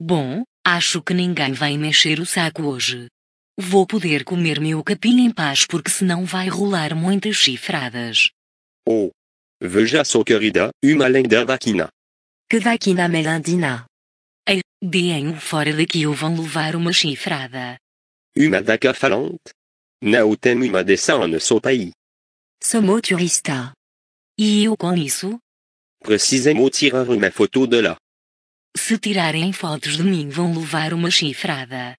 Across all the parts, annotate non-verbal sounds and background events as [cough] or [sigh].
Bom, acho que ninguém vai mexer o saco hoje. Vou poder comer meu capim em paz porque senão vai rolar muitas chifradas. Oh! Veja só querida, uma linda vaquina. Que vaquina melandina. Ei, deem-o fora daqui ou vão levar uma chifrada. Uma vaca falante? Não tem uma dessa no seu país. Somos turista. E eu com isso? Precisamos tirar uma foto de lá. Se tirarem fotos de mim, vão levar uma chifrada.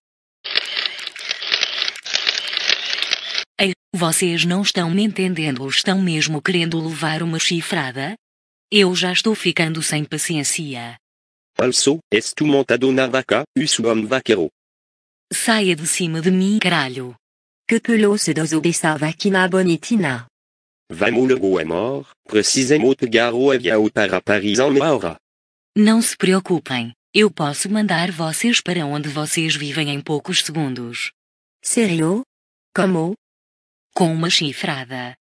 Ei, vocês não estão me entendendo ou estão mesmo querendo levar uma chifrada? Eu já estou ficando sem paciência. Also, és tu montado na vaca, é usuam vaqueiro. Saia de cima de mim, caralho. Que peloso dozo dessa vaquina bonitina. Vamos logo é mor, precisemos te garo avião é para Paris en hora. Não se preocupem, eu posso mandar vocês para onde vocês vivem em poucos segundos. Sério? Como? Com uma chifrada.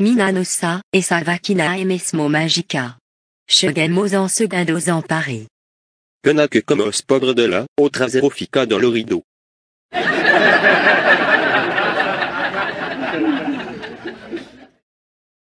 nossa, essa vaquina é mesmo mágica. Chegamos em segundos em Paris. Ana que como os pobres de lá, outra zero fica dans le rideau. [laughs]